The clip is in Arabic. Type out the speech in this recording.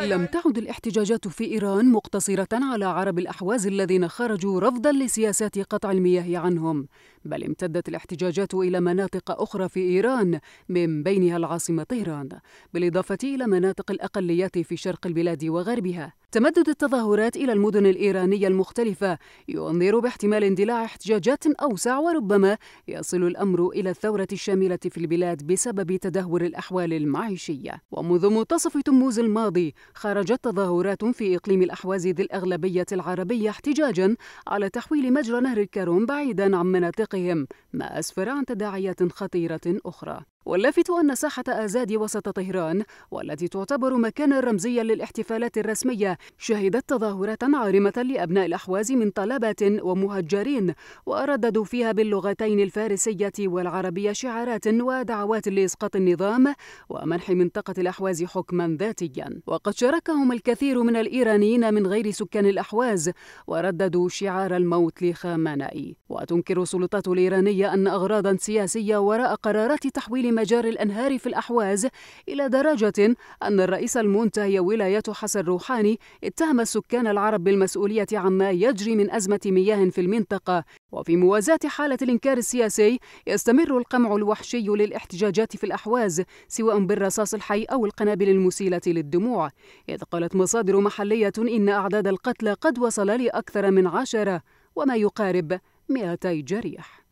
لم تعد الاحتجاجات في إيران مقتصرة على عرب الأحواز الذين خرجوا رفضا لسياسات قطع المياه عنهم بل امتدت الاحتجاجات إلى مناطق أخرى في إيران من بينها العاصمة طهران بالإضافة إلى مناطق الأقليات في شرق البلاد وغربها تمدد التظاهرات إلى المدن الإيرانية المختلفة ينذر باحتمال اندلاع احتجاجات أوسع وربما يصل الأمر إلى الثورة الشاملة في البلاد بسبب تدهور الأحوال المعيشية ومنذ منتصف تموز الماضي خرجت تظاهرات في إقليم الأحواز ذي الأغلبية العربية احتجاجا على تحويل مجرى نهر الكارون بعيدا عن مناطق طريقهم ما أسفر عن تداعيات خطيرة أخرى واللافت أن ساحة آزادي وسط طهران والتي تعتبر مكانا رمزيا للاحتفالات الرسمية شهدت تظاهرات عارمة لأبناء الأحواز من طلبة ومهجرين ورددوا فيها باللغتين الفارسية والعربية شعارات ودعوات لإسقاط النظام ومنح منطقة الأحواز حكما ذاتيا وقد شاركهم الكثير من الإيرانيين من غير سكان الأحواز ورددوا شعار الموت لخامنائي وتنكر السلطات الإيرانية أن أغراضا سياسية وراء قرارات تحويل مجاري الأنهار في الأحواز إلى درجة أن الرئيس المنتهي ولاية حسن روحاني اتهم السكان العرب بالمسؤولية عما يجري من أزمة مياه في المنطقة وفي موازاة حالة الإنكار السياسي يستمر القمع الوحشي للاحتجاجات في الأحواز سواء بالرصاص الحي أو القنابل المسيلة للدموع إذ قالت مصادر محلية إن أعداد القتلى قد وصل لأكثر من عشرة وما يقارب 200 جريح